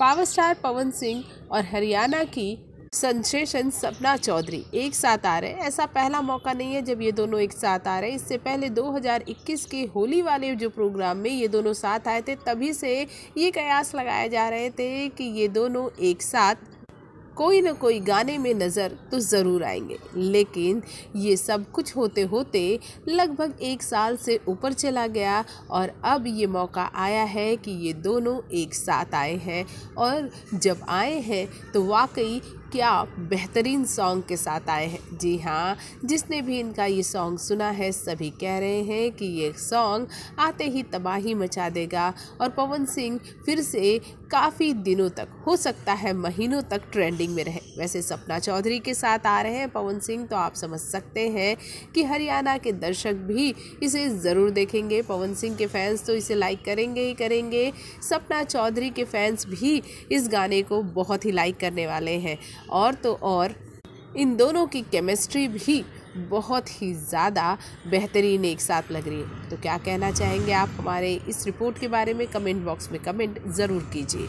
power star पवन सिंह और हरियाणा की संशेषण सपना चौधरी एक साथ आ रहे हैं ऐसा पहला मौका नहीं है जब ये दोनों एक साथ आ रहे हैं इससे पहले 2021 के होली वाले जो प्रोग्राम में ये दोनों साथ आए थे तभी से ये कयास लगाए जा रहे थे कि ये दोनों एक साथ कोई ना कोई गाने में नज़र तो ज़रूर आएंगे लेकिन ये सब कुछ होते होते लगभग एक साल से ऊपर चला गया और अब ये मौका आया है कि ये दोनों एक साथ आए हैं और जब आए हैं तो वाकई क्या बेहतरीन सॉन्ग के साथ आए हैं जी हाँ जिसने भी इनका ये सॉन्ग सुना है सभी कह रहे हैं कि ये सॉन्ग आते ही तबाही मचा देगा और पवन सिंह फिर से काफ़ी दिनों तक हो सकता है महीनों तक ट्रेंडिंग में रहे वैसे सपना चौधरी के साथ आ रहे हैं पवन सिंह तो आप समझ सकते हैं कि हरियाणा के दर्शक भी इसे ज़रूर देखेंगे पवन सिंह के फैंस तो इसे लाइक करेंगे ही करेंगे सपना चौधरी के फैंस भी इस गाने को बहुत ही लाइक करने वाले हैं और तो और इन दोनों की केमिस्ट्री भी बहुत ही ज़्यादा बेहतरीन एक साथ लग रही है तो क्या कहना चाहेंगे आप हमारे इस रिपोर्ट के बारे में कमेंट बॉक्स में कमेंट ज़रूर कीजिए